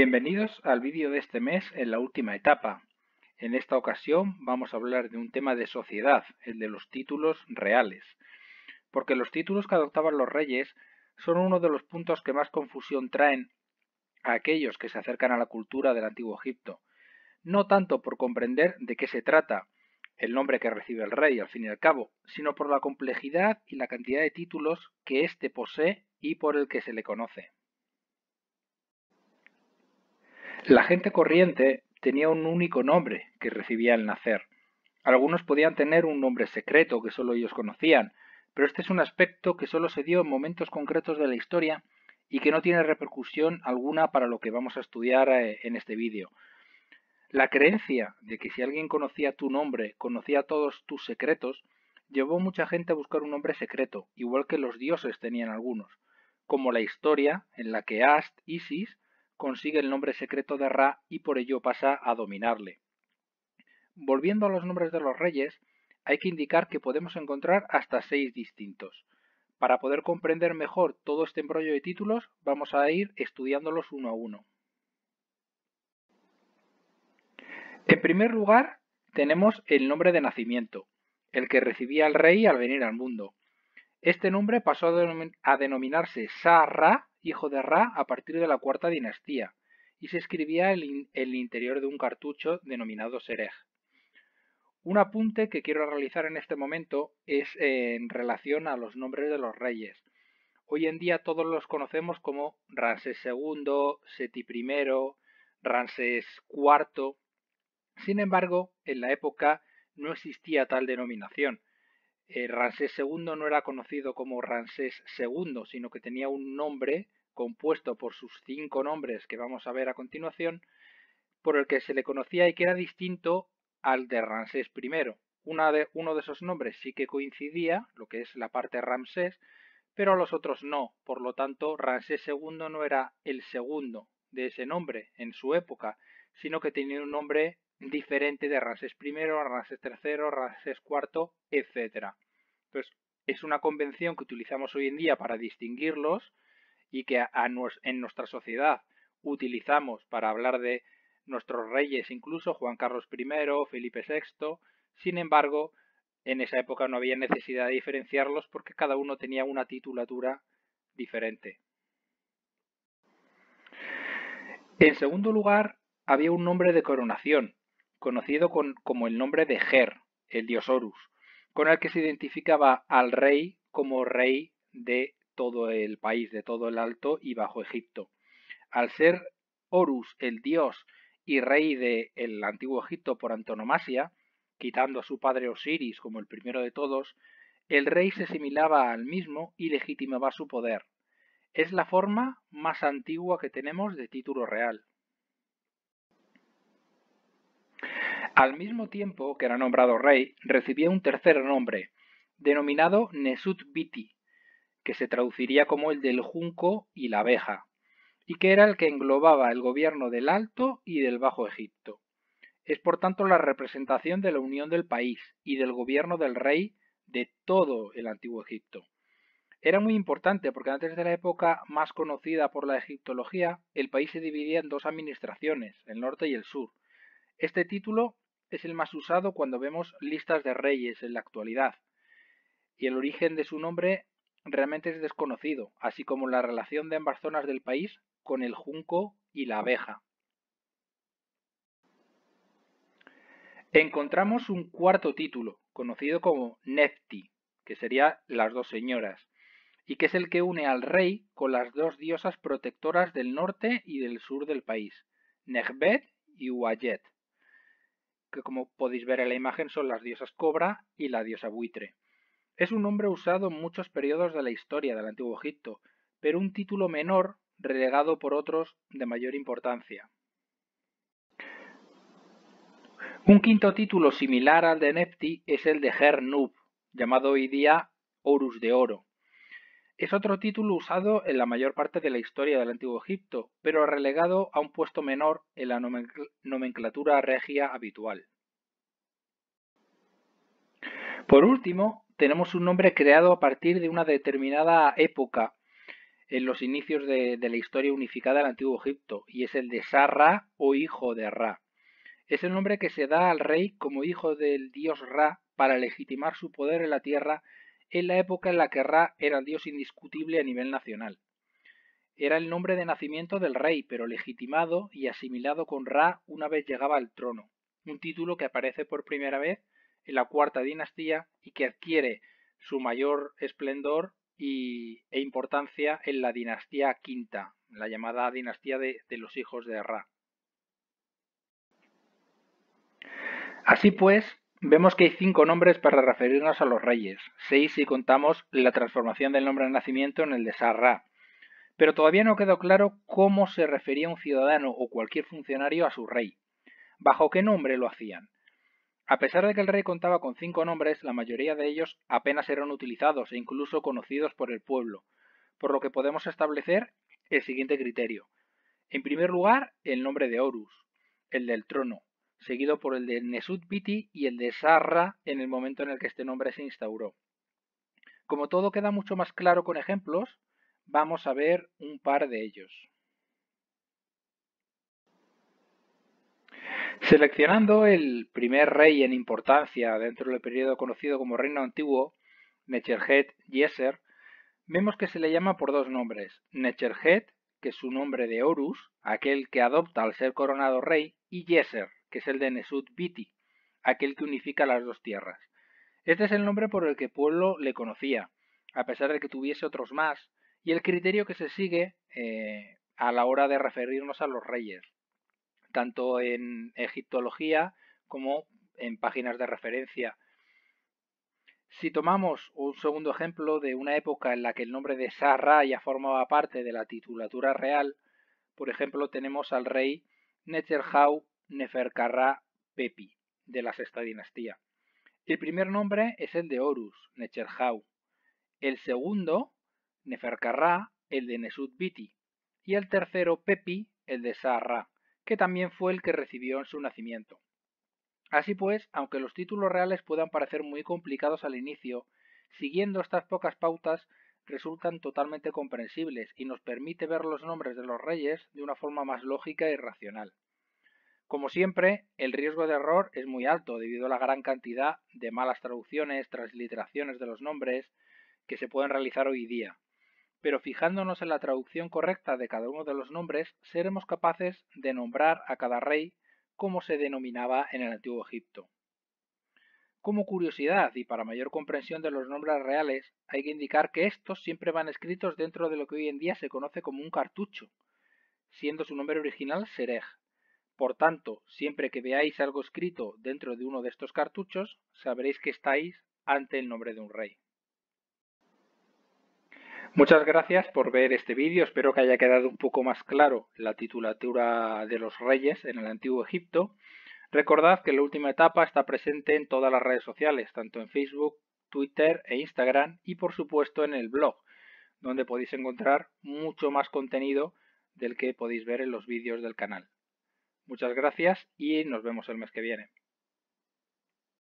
Bienvenidos al vídeo de este mes en la última etapa. En esta ocasión vamos a hablar de un tema de sociedad, el de los títulos reales. Porque los títulos que adoptaban los reyes son uno de los puntos que más confusión traen a aquellos que se acercan a la cultura del antiguo Egipto. No tanto por comprender de qué se trata, el nombre que recibe el rey al fin y al cabo, sino por la complejidad y la cantidad de títulos que éste posee y por el que se le conoce. La gente corriente tenía un único nombre que recibía al nacer. Algunos podían tener un nombre secreto que solo ellos conocían, pero este es un aspecto que solo se dio en momentos concretos de la historia y que no tiene repercusión alguna para lo que vamos a estudiar eh, en este vídeo. La creencia de que si alguien conocía tu nombre, conocía todos tus secretos, llevó mucha gente a buscar un nombre secreto, igual que los dioses tenían algunos, como la historia en la que Ast, Isis, consigue el nombre secreto de Ra y por ello pasa a dominarle. Volviendo a los nombres de los reyes, hay que indicar que podemos encontrar hasta seis distintos. Para poder comprender mejor todo este embrollo de títulos, vamos a ir estudiándolos uno a uno. En primer lugar, tenemos el nombre de nacimiento, el que recibía el rey al venir al mundo. Este nombre pasó a, denominarse Sa-Ra hijo de Ra a partir de la cuarta dinastía, y se escribía en el interior de un cartucho denominado Serej. Un apunte que quiero realizar en este momento es en relación a los nombres de los reyes. Hoy en día todos los conocemos como Ramsés II, Seti I, Ramsés IV. Sin embargo, en la época no existía tal denominación eh, Ramsés II no era conocido como Ramsés II, sino que tenía un nombre compuesto por sus cinco nombres que vamos a ver a continuación, por el que se le conocía y que era distinto al de Ramsés I. Una de, uno de esos nombres sí que coincidía, lo que es la parte Ramsés, pero los otros no. Por lo tanto, Ramsés II no era el segundo de ese nombre en su época, sino que tenía un nombre diferente de RASES primero, RASES tercero, RASES cuarto, etc. Entonces, es una convención que utilizamos hoy en día para distinguirlos y que en nuestra sociedad utilizamos para hablar de nuestros reyes, incluso Juan Carlos I, Felipe VI. Sin embargo, en esa época no había necesidad de diferenciarlos porque cada uno tenía una titulatura diferente. En segundo lugar, había un nombre de coronación, conocido como el nombre de Ger, el dios Horus, con el que se identificaba al rey como rey de todo el país, de todo el Alto y Bajo Egipto. Al ser Horus el dios y rey del el antiguo Egipto por antonomasia, quitando a su padre Osiris como el primero de todos, el rey se asimilaba al mismo y legitimaba su poder. Es la forma más antigua que tenemos de título real. Al mismo tiempo que era nombrado rey, recibía un tercer nombre, denominado Nesut Biti, que se traduciría como el del junco y la abeja, y que era el que englobaba el gobierno del Alto y del Bajo Egipto. Es por tanto la representación de la unión del país y del gobierno del rey de todo el antiguo Egipto. Era muy importante porque antes de la época más conocida por la egiptología, el país se dividía en dos administraciones, el norte y el sur. Este título es el más usado cuando vemos listas de reyes en la actualidad, y el origen de su nombre realmente es desconocido, así como la relación de ambas zonas del país con el junco y la abeja. Encontramos un cuarto título, conocido como Nefti, que sería Las dos señoras, y que es el que une al rey con las dos diosas protectoras del norte y del sur del país, Nehbet y Uayet que como podéis ver en la imagen son las diosas cobra y la diosa buitre. Es un nombre usado en muchos periodos de la historia del Antiguo Egipto, pero un título menor relegado por otros de mayor importancia. Un quinto título similar al de Nefti es el de Her Nub, llamado hoy día Horus de Oro. Es otro título usado en la mayor parte de la historia del Antiguo Egipto, pero relegado a un puesto menor en la nomenclatura regia habitual. Por último, tenemos un nombre creado a partir de una determinada época en los inicios de, la historia unificada del Antiguo Egipto, y es el de Sarra o hijo de Ra. Es el nombre que se da al rey como hijo del dios Ra para legitimar su poder en la tierra en la época en la que Ra era el dios indiscutible a nivel nacional. Era el nombre de nacimiento del rey, pero legitimado y asimilado con Ra una vez llegaba al trono, un título que aparece por primera vez en la cuarta dinastía y que adquiere su mayor esplendor y, e importancia en la dinastía quinta, la llamada dinastía de los hijos de Ra. Así pues, Vemos que hay cinco nombres para referirnos a los reyes, seis si contamos la transformación del nombre de nacimiento en el de Sarra. Pero todavía no quedó claro cómo se refería un ciudadano o cualquier funcionario a su rey. ¿Bajo qué nombre lo hacían? A pesar de que el rey contaba con cinco nombres, la mayoría de ellos apenas eran utilizados e incluso conocidos por el pueblo, por lo que podemos establecer el siguiente criterio. En primer lugar, el nombre de Horus, el del trono, seguido por el de Nesut y el de Sarra en el momento en el que este nombre se instauró. Como todo queda mucho más claro con ejemplos, vamos a ver un par de ellos. Seleccionando el primer rey en importancia dentro del periodo conocido como Reino Antiguo, Necherhet Yeser, vemos que se le llama por dos nombres, Necherhet, que es su nombre de Horus, aquel que adopta al ser coronado rey, y Yeser, que es el de Nesut biti aquel que unifica las dos tierras. Este es el nombre por el que Pueblo le conocía, a pesar de que tuviese otros más, y el criterio que se sigue eh, a la hora de referirnos a los reyes, tanto en egiptología como en páginas de referencia. Si tomamos un segundo ejemplo de una época en la que el nombre de Sarra ya formaba parte de la titulatura real, por ejemplo, tenemos al rey Netzerhau Neferkarra Pepi, de la sexta dinastía. El primer nombre es el de Horus, Necherhau. El segundo, Nefercarra, el de Nesut Biti. Y el tercero, Pepi, el de Saharra, que también fue el que recibió en su nacimiento. Así pues, aunque los títulos reales puedan parecer muy complicados al inicio, siguiendo estas pocas pautas resultan totalmente comprensibles y nos permite ver los nombres de los reyes de una forma más lógica y racional. Como siempre, el riesgo de error es muy alto debido a la gran cantidad de malas traducciones, transliteraciones de los nombres que se pueden realizar hoy día. Pero fijándonos en la traducción correcta de cada uno de los nombres, seremos capaces de nombrar a cada rey como se denominaba en el antiguo Egipto. Como curiosidad y para mayor comprensión de los nombres reales, hay que indicar que estos siempre van escritos dentro de lo que hoy en día se conoce como un cartucho, siendo su nombre original Serej. Por tanto, siempre que veáis algo escrito dentro de uno de estos cartuchos, sabréis que estáis ante el nombre de un rey. Muchas gracias por ver este vídeo, espero que haya quedado un poco más claro la titulatura de los reyes en el antiguo Egipto. Recordad que la última etapa está presente en todas las redes sociales, tanto en Facebook, Twitter e Instagram y por supuesto en el blog, donde podéis encontrar mucho más contenido del que podéis ver en los vídeos del canal. Muchas gracias y nos vemos el mes que viene.